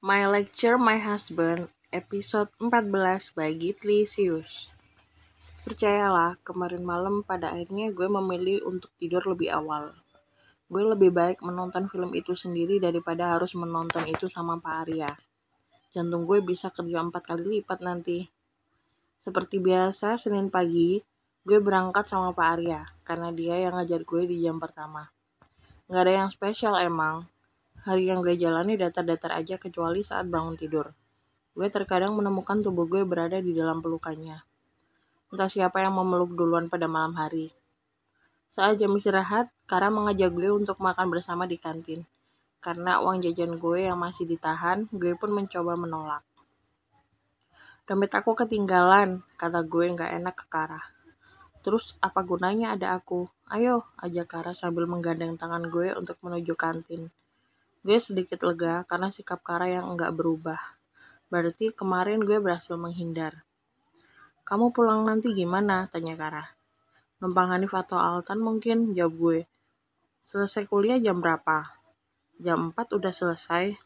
My Lecture My Husband, episode 14 by Gitli Sius. Percayalah, kemarin malam pada akhirnya gue memilih untuk tidur lebih awal. Gue lebih baik menonton film itu sendiri daripada harus menonton itu sama Pak Arya. Jantung gue bisa kerja empat kali lipat nanti. Seperti biasa, Senin pagi, gue berangkat sama Pak Arya, karena dia yang ngajar gue di jam pertama. Gak ada yang spesial emang, Hari yang gue jalani datar-datar aja kecuali saat bangun tidur. Gue terkadang menemukan tubuh gue berada di dalam pelukannya. Entah siapa yang memeluk duluan pada malam hari. Saat jam istirahat, Kara mengajak gue untuk makan bersama di kantin. Karena uang jajan gue yang masih ditahan, gue pun mencoba menolak. Dompet aku ketinggalan, kata gue nggak enak ke Kara. Terus apa gunanya ada aku? Ayo, ajak Kara sambil menggandeng tangan gue untuk menuju kantin gue sedikit lega karena sikap Kara yang nggak berubah. Berarti kemarin gue berhasil menghindar. Kamu pulang nanti gimana? Tanya Kara. Numpang Hanif atau Altan mungkin, jawab gue. Selesai kuliah jam berapa? Jam 4 udah selesai.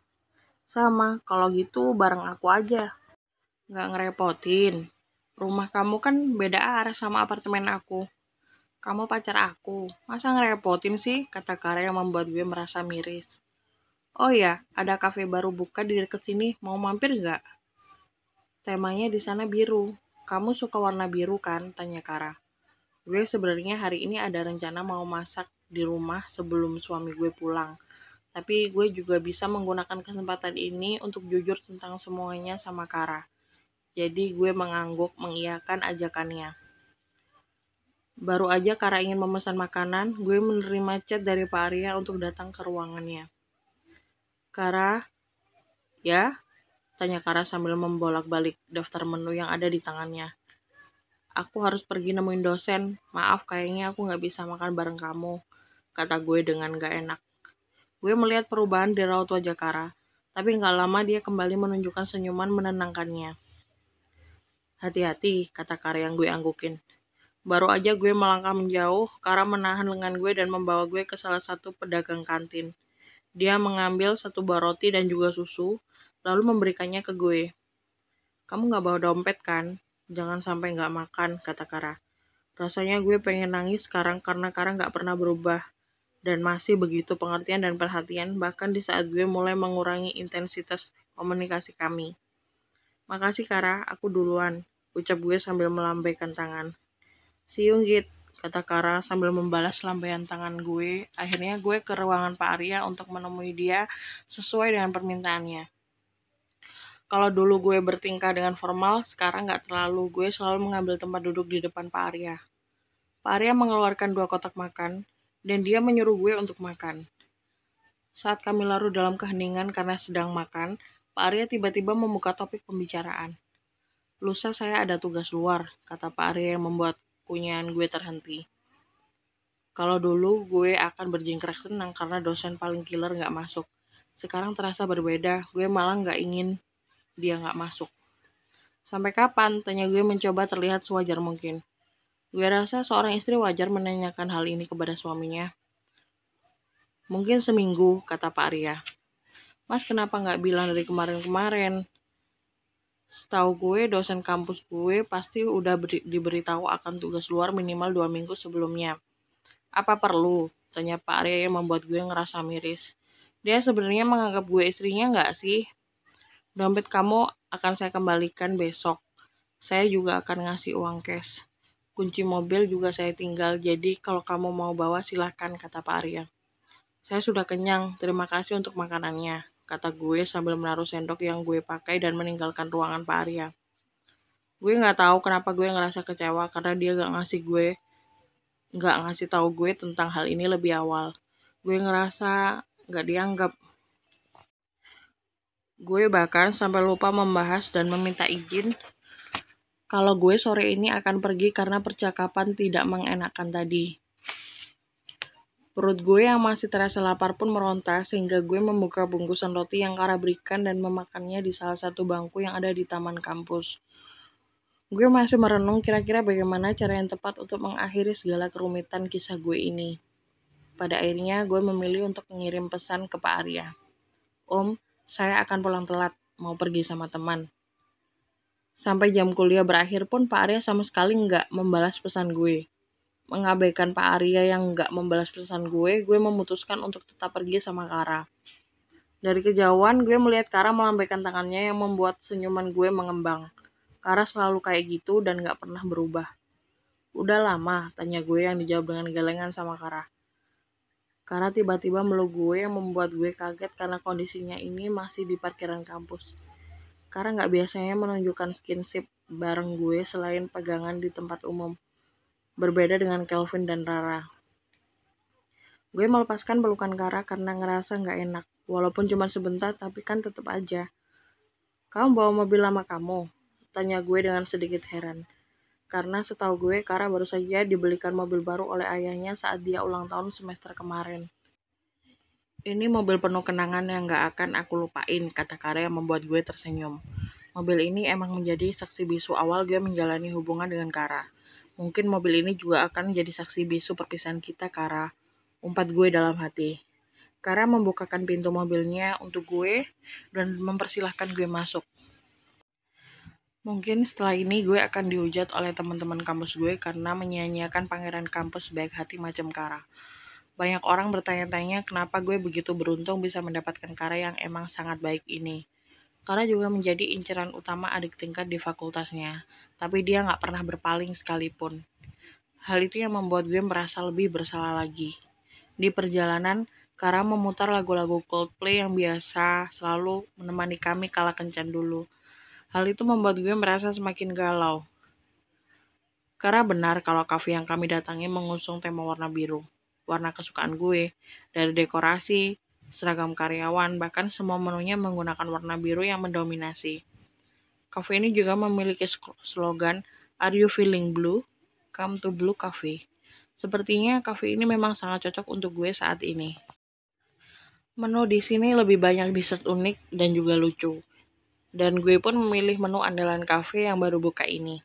Sama, kalau gitu bareng aku aja. Nggak ngerepotin. Rumah kamu kan beda arah sama apartemen aku. Kamu pacar aku, masa ngerepotin sih? Kata Kara yang membuat gue merasa miris. Oh ya, ada kafe baru buka di dekat sini. Mau mampir nggak? Temanya di sana biru. Kamu suka warna biru kan? Tanya Kara. Gue sebenarnya hari ini ada rencana mau masak di rumah sebelum suami gue pulang. Tapi gue juga bisa menggunakan kesempatan ini untuk jujur tentang semuanya sama Kara. Jadi gue mengangguk mengiyakan ajakannya. Baru aja Kara ingin memesan makanan, gue menerima chat dari Pak Arya untuk datang ke ruangannya. Kara, ya? Tanya Kara sambil membolak-balik daftar menu yang ada di tangannya. Aku harus pergi nemuin dosen. Maaf, kayaknya aku nggak bisa makan bareng kamu, kata gue dengan gak enak. Gue melihat perubahan di raut wajah Kara, tapi nggak lama dia kembali menunjukkan senyuman menenangkannya. Hati-hati, kata Kara yang gue anggukin. Baru aja gue melangkah menjauh, Kara menahan lengan gue dan membawa gue ke salah satu pedagang kantin. Dia mengambil satu buah roti dan juga susu, lalu memberikannya ke gue. Kamu gak bawa dompet kan? Jangan sampai gak makan, kata Kara. Rasanya gue pengen nangis sekarang karena Kara gak pernah berubah. Dan masih begitu pengertian dan perhatian bahkan di saat gue mulai mengurangi intensitas komunikasi kami. Makasih Kara, aku duluan, ucap gue sambil melambaikan tangan. See you, Git kata Kara sambil membalas lambaian tangan gue. Akhirnya gue ke ruangan Pak Arya untuk menemui dia sesuai dengan permintaannya. Kalau dulu gue bertingkah dengan formal, sekarang gak terlalu. Gue selalu mengambil tempat duduk di depan Pak Arya. Pak Arya mengeluarkan dua kotak makan, dan dia menyuruh gue untuk makan. Saat kami larut dalam keheningan karena sedang makan, Pak Arya tiba-tiba membuka topik pembicaraan. Lusa saya ada tugas luar, kata Pak Arya yang membuat punyaan gue terhenti. Kalau dulu gue akan berjingkrak senang karena dosen paling killer nggak masuk. Sekarang terasa berbeda, gue malah nggak ingin dia nggak masuk. Sampai kapan? Tanya gue mencoba terlihat sewajar mungkin. Gue rasa seorang istri wajar menanyakan hal ini kepada suaminya. Mungkin seminggu, kata Pak Arya. Mas kenapa nggak bilang dari kemarin-kemarin? setahu gue dosen kampus gue pasti udah beri, diberitahu akan tugas luar minimal dua minggu sebelumnya. Apa perlu? Tanya Pak Arya yang membuat gue ngerasa miris. Dia sebenarnya menganggap gue istrinya nggak sih? Dompet kamu akan saya kembalikan besok. Saya juga akan ngasih uang cash. Kunci mobil juga saya tinggal, jadi kalau kamu mau bawa silahkan, kata Pak Arya. Saya sudah kenyang, terima kasih untuk makanannya kata gue sambil menaruh sendok yang gue pakai dan meninggalkan ruangan Pak Arya. Gue nggak tahu kenapa gue ngerasa kecewa karena dia gak ngasih gue nggak ngasih tahu gue tentang hal ini lebih awal. Gue ngerasa nggak dianggap. Gue bahkan sampai lupa membahas dan meminta izin kalau gue sore ini akan pergi karena percakapan tidak mengenakan tadi. Perut gue yang masih terasa lapar pun meronta sehingga gue membuka bungkusan roti yang Kara berikan dan memakannya di salah satu bangku yang ada di taman kampus. Gue masih merenung kira-kira bagaimana cara yang tepat untuk mengakhiri segala kerumitan kisah gue ini. Pada akhirnya gue memilih untuk mengirim pesan ke Pak Arya. Om, saya akan pulang telat, mau pergi sama teman. Sampai jam kuliah berakhir pun Pak Arya sama sekali nggak membalas pesan gue mengabaikan Pak Arya yang nggak membalas pesan gue, gue memutuskan untuk tetap pergi sama Kara. Dari kejauhan, gue melihat Kara melambaikan tangannya yang membuat senyuman gue mengembang. Kara selalu kayak gitu dan nggak pernah berubah. Udah lama, tanya gue yang dijawab dengan gelengan sama Kara. Kara tiba-tiba meluk gue yang membuat gue kaget karena kondisinya ini masih di parkiran kampus. Kara nggak biasanya menunjukkan skinship bareng gue selain pegangan di tempat umum berbeda dengan Kelvin dan Rara. Gue melepaskan pelukan Kara karena ngerasa nggak enak. Walaupun cuma sebentar, tapi kan tetap aja. Kamu bawa mobil lama kamu? Tanya gue dengan sedikit heran. Karena setahu gue, Kara baru saja dibelikan mobil baru oleh ayahnya saat dia ulang tahun semester kemarin. Ini mobil penuh kenangan yang gak akan aku lupain, kata Kara yang membuat gue tersenyum. Mobil ini emang menjadi saksi bisu awal gue menjalani hubungan dengan Kara. Mungkin mobil ini juga akan jadi saksi bisu perpisahan kita Kara. Umpat gue dalam hati. Kara membukakan pintu mobilnya untuk gue dan mempersilahkan gue masuk. Mungkin setelah ini gue akan dihujat oleh teman-teman kampus gue karena menyanyiakan pangeran kampus baik hati macam Kara. Banyak orang bertanya-tanya kenapa gue begitu beruntung bisa mendapatkan Kara yang emang sangat baik ini karena juga menjadi inceran utama adik tingkat di fakultasnya, tapi dia nggak pernah berpaling sekalipun. Hal itu yang membuat gue merasa lebih bersalah lagi. Di perjalanan, Kara memutar lagu-lagu Coldplay yang biasa selalu menemani kami kala kencan dulu. Hal itu membuat gue merasa semakin galau. Kara benar kalau kafe yang kami datangi mengusung tema warna biru, warna kesukaan gue, dari dekorasi, seragam karyawan, bahkan semua menunya menggunakan warna biru yang mendominasi. Cafe ini juga memiliki slogan Are you feeling blue? Come to Blue Cafe. Sepertinya cafe ini memang sangat cocok untuk gue saat ini. Menu di sini lebih banyak dessert unik dan juga lucu. Dan gue pun memilih menu andalan cafe yang baru buka ini.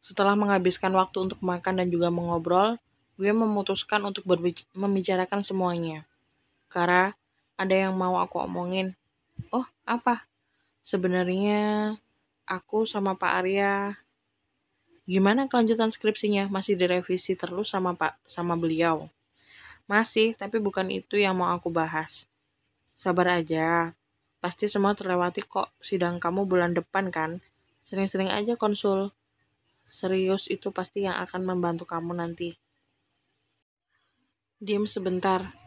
Setelah menghabiskan waktu untuk makan dan juga mengobrol, gue memutuskan untuk membicarakan semuanya. Kara, ada yang mau aku omongin. Oh, apa? Sebenarnya aku sama Pak Arya. Gimana kelanjutan skripsinya? Masih direvisi terus sama Pak sama beliau. Masih, tapi bukan itu yang mau aku bahas. Sabar aja. Pasti semua terlewati kok. Sidang kamu bulan depan kan? Sering-sering aja konsul. Serius itu pasti yang akan membantu kamu nanti. Diam sebentar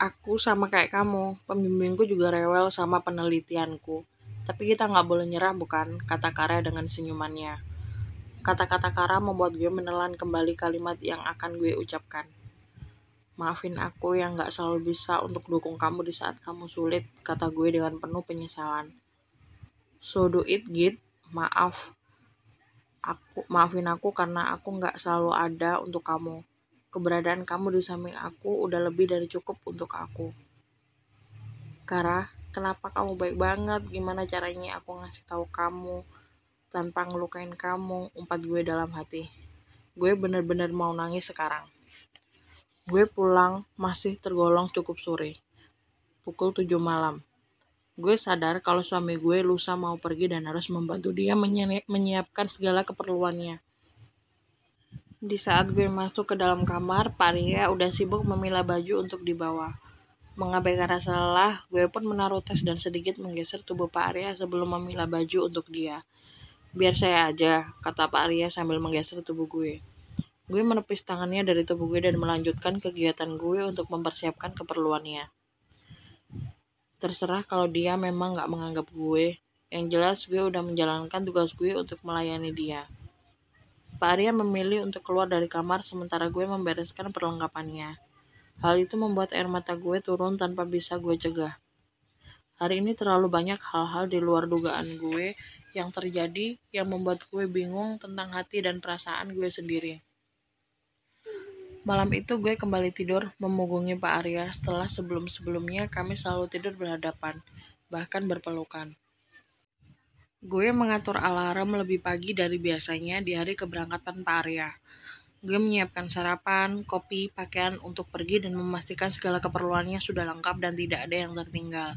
aku sama kayak kamu, pembimbingku juga rewel sama penelitianku. Tapi kita nggak boleh nyerah bukan, kata Kara dengan senyumannya. Kata-kata Kara membuat gue menelan kembali kalimat yang akan gue ucapkan. Maafin aku yang nggak selalu bisa untuk dukung kamu di saat kamu sulit, kata gue dengan penuh penyesalan. So do it, Git. Maaf. Aku, maafin aku karena aku nggak selalu ada untuk kamu keberadaan kamu di samping aku udah lebih dari cukup untuk aku. Kara, kenapa kamu baik banget? Gimana caranya aku ngasih tahu kamu tanpa ngelukain kamu? Umpat gue dalam hati. Gue bener-bener mau nangis sekarang. Gue pulang masih tergolong cukup sore. Pukul 7 malam. Gue sadar kalau suami gue lusa mau pergi dan harus membantu dia menyiapkan segala keperluannya. Di saat gue masuk ke dalam kamar, Pak Ria udah sibuk memilah baju untuk dibawa. Mengabaikan rasa lelah, gue pun menaruh tas dan sedikit menggeser tubuh Pak Arya sebelum memilah baju untuk dia. Biar saya aja, kata Pak Arya sambil menggeser tubuh gue. Gue menepis tangannya dari tubuh gue dan melanjutkan kegiatan gue untuk mempersiapkan keperluannya. Terserah kalau dia memang gak menganggap gue, yang jelas gue udah menjalankan tugas gue untuk melayani dia. Pak Arya memilih untuk keluar dari kamar sementara gue membereskan perlengkapannya. Hal itu membuat air mata gue turun tanpa bisa gue cegah. Hari ini terlalu banyak hal-hal di luar dugaan gue yang terjadi yang membuat gue bingung tentang hati dan perasaan gue sendiri. Malam itu gue kembali tidur memunggungi Pak Arya setelah sebelum-sebelumnya kami selalu tidur berhadapan, bahkan berpelukan. Gue mengatur alarm lebih pagi dari biasanya di hari keberangkatan Pak Arya. Gue menyiapkan sarapan, kopi, pakaian untuk pergi dan memastikan segala keperluannya sudah lengkap dan tidak ada yang tertinggal.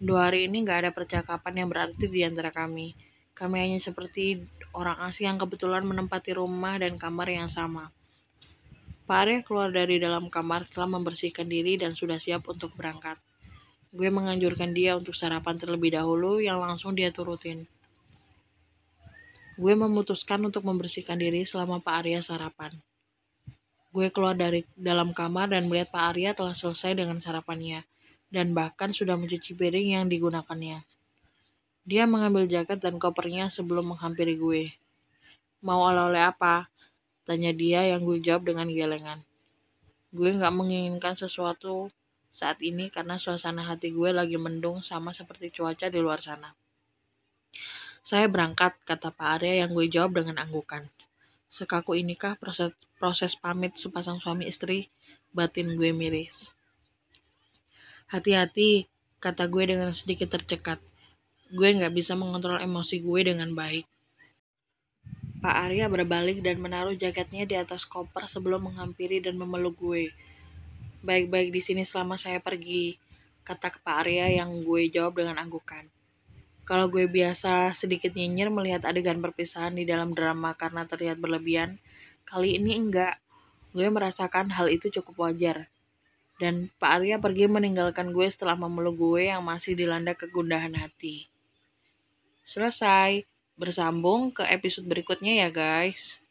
Dua hari ini gak ada percakapan yang berarti di antara kami. Kami hanya seperti orang asing yang kebetulan menempati rumah dan kamar yang sama. Pak Arya keluar dari dalam kamar setelah membersihkan diri dan sudah siap untuk berangkat. Gue menganjurkan dia untuk sarapan terlebih dahulu yang langsung dia turutin. Gue memutuskan untuk membersihkan diri selama Pak Arya sarapan. Gue keluar dari dalam kamar dan melihat Pak Arya telah selesai dengan sarapannya, dan bahkan sudah mencuci piring yang digunakannya. Dia mengambil jaket dan kopernya sebelum menghampiri gue. Mau oleh-oleh apa? Tanya dia yang gue jawab dengan gelengan. Gue nggak menginginkan sesuatu saat ini karena suasana hati gue lagi mendung sama seperti cuaca di luar sana. Saya berangkat, kata Pak Arya yang gue jawab dengan anggukan. Sekaku inikah proses, proses pamit sepasang suami istri, batin gue miris. Hati-hati, kata gue dengan sedikit tercekat. Gue nggak bisa mengontrol emosi gue dengan baik. Pak Arya berbalik dan menaruh jaketnya di atas koper sebelum menghampiri dan memeluk gue baik-baik di sini selama saya pergi, kata Pak Arya yang gue jawab dengan anggukan. Kalau gue biasa sedikit nyinyir melihat adegan perpisahan di dalam drama karena terlihat berlebihan, kali ini enggak. Gue merasakan hal itu cukup wajar. Dan Pak Arya pergi meninggalkan gue setelah memeluk gue yang masih dilanda kegundahan hati. Selesai. Bersambung ke episode berikutnya ya guys.